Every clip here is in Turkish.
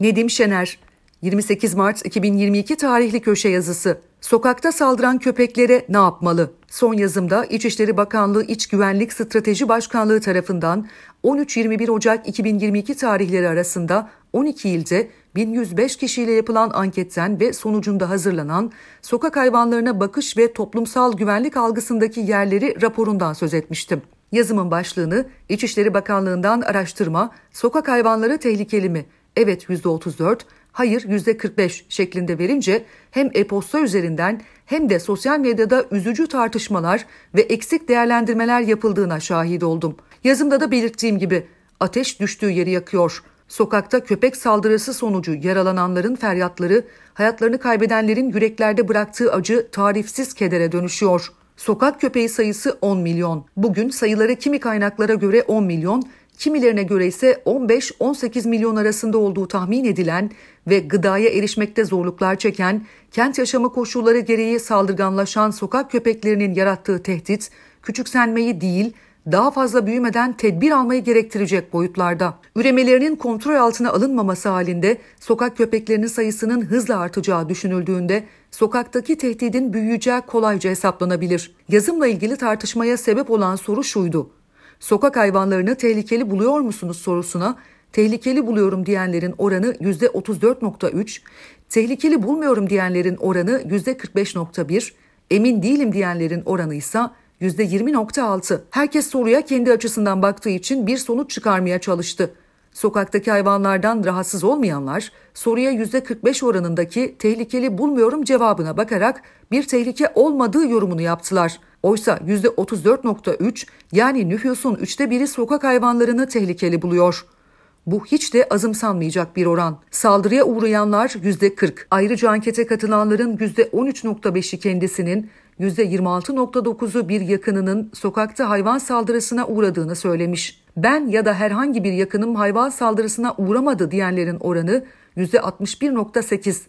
Nedim Şener 28 Mart 2022 tarihli köşe yazısı. Sokakta saldıran köpeklere ne yapmalı? Son yazımda İçişleri Bakanlığı İç Güvenlik Strateji Başkanlığı tarafından 13-21 Ocak 2022 tarihleri arasında 12 ilde 1105 kişiyle yapılan anketten ve sonucunda hazırlanan sokak hayvanlarına bakış ve toplumsal güvenlik algısındaki yerleri raporundan söz etmiştim. Yazımın başlığını İçişleri Bakanlığı'ndan araştırma, sokak hayvanları tehlikeli mi? evet %34, hayır %45 şeklinde verince hem e-posta üzerinden hem de sosyal medyada üzücü tartışmalar ve eksik değerlendirmeler yapıldığına şahit oldum. Yazımda da belirttiğim gibi ateş düştüğü yeri yakıyor. Sokakta köpek saldırısı sonucu yaralananların feryatları, hayatlarını kaybedenlerin yüreklerde bıraktığı acı tarifsiz kedere dönüşüyor. Sokak köpeği sayısı 10 milyon. Bugün sayıları kimi kaynaklara göre 10 milyon, kimilerine göre ise 15-18 milyon arasında olduğu tahmin edilen ve gıdaya erişmekte zorluklar çeken, kent yaşamı koşulları gereği saldırganlaşan sokak köpeklerinin yarattığı tehdit, küçüksenmeyi değil, daha fazla büyümeden tedbir almayı gerektirecek boyutlarda. Üremelerinin kontrol altına alınmaması halinde sokak köpeklerinin sayısının hızla artacağı düşünüldüğünde sokaktaki tehdidin büyüyeceği kolayca hesaplanabilir. Yazımla ilgili tartışmaya sebep olan soru şuydu. Sokak hayvanlarını tehlikeli buluyor musunuz sorusuna tehlikeli buluyorum diyenlerin oranı %34.3, tehlikeli bulmuyorum diyenlerin oranı %45.1, emin değilim diyenlerin oranı ise %20.6. Herkes soruya kendi açısından baktığı için bir sonuç çıkarmaya çalıştı. Sokaktaki hayvanlardan rahatsız olmayanlar soruya %45 oranındaki tehlikeli bulmuyorum cevabına bakarak bir tehlike olmadığı yorumunu yaptılar. Oysa %34.3 yani nüfusun üçte biri sokak hayvanlarını tehlikeli buluyor. Bu hiç de azımsanmayacak bir oran. Saldırıya uğrayanlar %40. Ayrıca ankete katılanların %13.5'i kendisinin, %26.9'u bir yakınının sokakta hayvan saldırısına uğradığını söylemiş. Ben ya da herhangi bir yakınım hayvan saldırısına uğramadı diyenlerin oranı %61.8.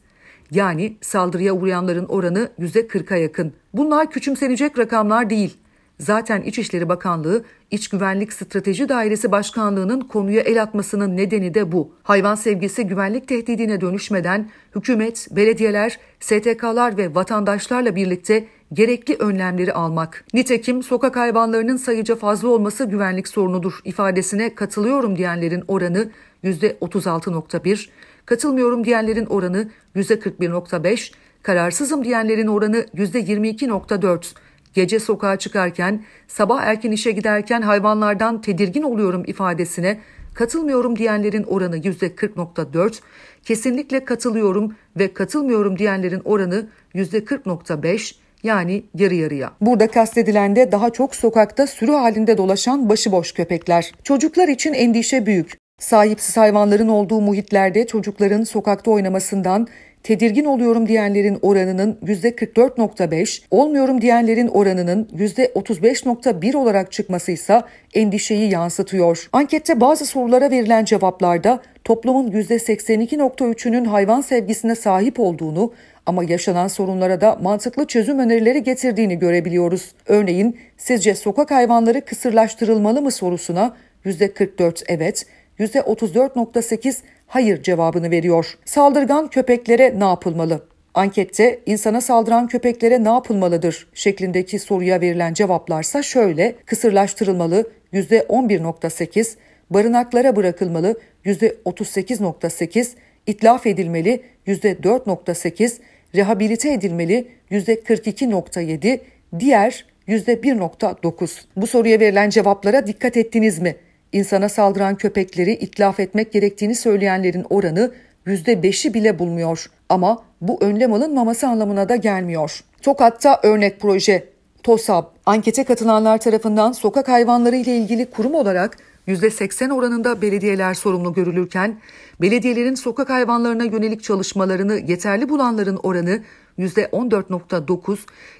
Yani saldırıya uğrayanların oranı %40'a yakın. Bunlar küçümsenecek rakamlar değil. Zaten İçişleri Bakanlığı İç Güvenlik Strateji Dairesi Başkanlığı'nın konuya el atmasının nedeni de bu. Hayvan sevgisi güvenlik tehdidine dönüşmeden hükümet, belediyeler, STK'lar ve vatandaşlarla birlikte gerekli önlemleri almak. Nitekim sokak hayvanlarının sayıca fazla olması güvenlik sorunudur ifadesine katılıyorum diyenlerin oranı %36.1, Katılmıyorum diyenlerin oranı %41.5, kararsızım diyenlerin oranı %22.4. Gece sokağa çıkarken, sabah erken işe giderken hayvanlardan tedirgin oluyorum ifadesine katılmıyorum diyenlerin oranı %40.4, kesinlikle katılıyorum ve katılmıyorum diyenlerin oranı %40.5 yani yarı yarıya. Burada kastedilen de daha çok sokakta sürü halinde dolaşan başıboş köpekler. Çocuklar için endişe büyük. Sahipsiz hayvanların olduğu muhitlerde çocukların sokakta oynamasından tedirgin oluyorum diyenlerin oranının %44.5, olmuyorum diyenlerin oranının %35.1 olarak çıkması ise endişeyi yansıtıyor. Ankette bazı sorulara verilen cevaplarda toplumun %82.3'ünün hayvan sevgisine sahip olduğunu ama yaşanan sorunlara da mantıklı çözüm önerileri getirdiğini görebiliyoruz. Örneğin sizce sokak hayvanları kısırlaştırılmalı mı sorusuna %44 evet, %34.8 hayır cevabını veriyor. Saldırgan köpeklere ne yapılmalı? Ankette insana saldıran köpeklere ne yapılmalıdır şeklindeki soruya verilen cevaplarsa şöyle kısırlaştırılmalı %11.8, barınaklara bırakılmalı %38.8, itlaf edilmeli %4.8, rehabilite edilmeli %42.7, diğer %1.9. Bu soruya verilen cevaplara dikkat ettiniz mi? İnsana saldıran köpekleri itlaf etmek gerektiğini söyleyenlerin oranı %5'i bile bulmuyor. Ama bu önlem alınmaması anlamına da gelmiyor. Tokat'ta örnek proje TOSAB, ankete katılanlar tarafından sokak hayvanları ile ilgili kurum olarak %80 oranında belediyeler sorumlu görülürken, belediyelerin sokak hayvanlarına yönelik çalışmalarını yeterli bulanların oranı %14.9,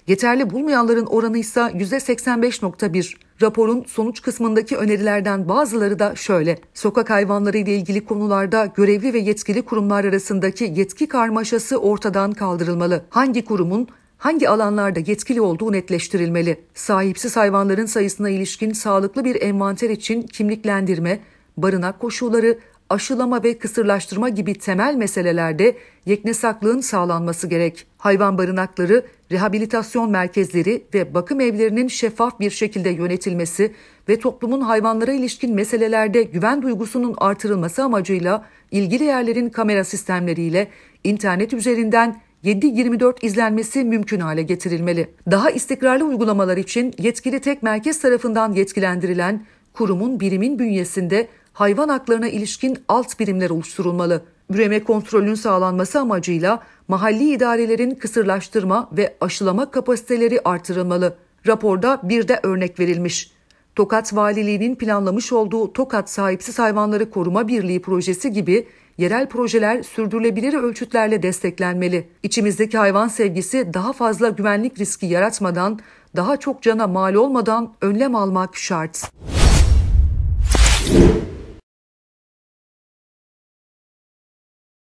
yeterli bulmayanların oranı ise %85.1. Raporun sonuç kısmındaki önerilerden bazıları da şöyle. Sokak hayvanları ile ilgili konularda görevli ve yetkili kurumlar arasındaki yetki karmaşası ortadan kaldırılmalı. Hangi kurumun hangi alanlarda yetkili olduğu netleştirilmeli. Sahipsiz hayvanların sayısına ilişkin sağlıklı bir envanter için kimliklendirme, barınak koşulları, aşılama ve kısırlaştırma gibi temel meselelerde yeknesaklığın sağlanması gerek. Hayvan barınakları, rehabilitasyon merkezleri ve bakım evlerinin şeffaf bir şekilde yönetilmesi ve toplumun hayvanlara ilişkin meselelerde güven duygusunun artırılması amacıyla ilgili yerlerin kamera sistemleriyle internet üzerinden 7-24 izlenmesi mümkün hale getirilmeli. Daha istikrarlı uygulamalar için yetkili tek merkez tarafından yetkilendirilen kurumun birimin bünyesinde hayvan haklarına ilişkin alt birimler oluşturulmalı. Üreme kontrolünün sağlanması amacıyla mahalli idarelerin kısırlaştırma ve aşılama kapasiteleri artırılmalı. Raporda bir de örnek verilmiş. Tokat Valiliği'nin planlamış olduğu Tokat Sahipsiz Hayvanları Koruma Birliği projesi gibi yerel projeler sürdürülebilir ölçütlerle desteklenmeli. İçimizdeki hayvan sevgisi daha fazla güvenlik riski yaratmadan, daha çok cana mal olmadan önlem almak şart.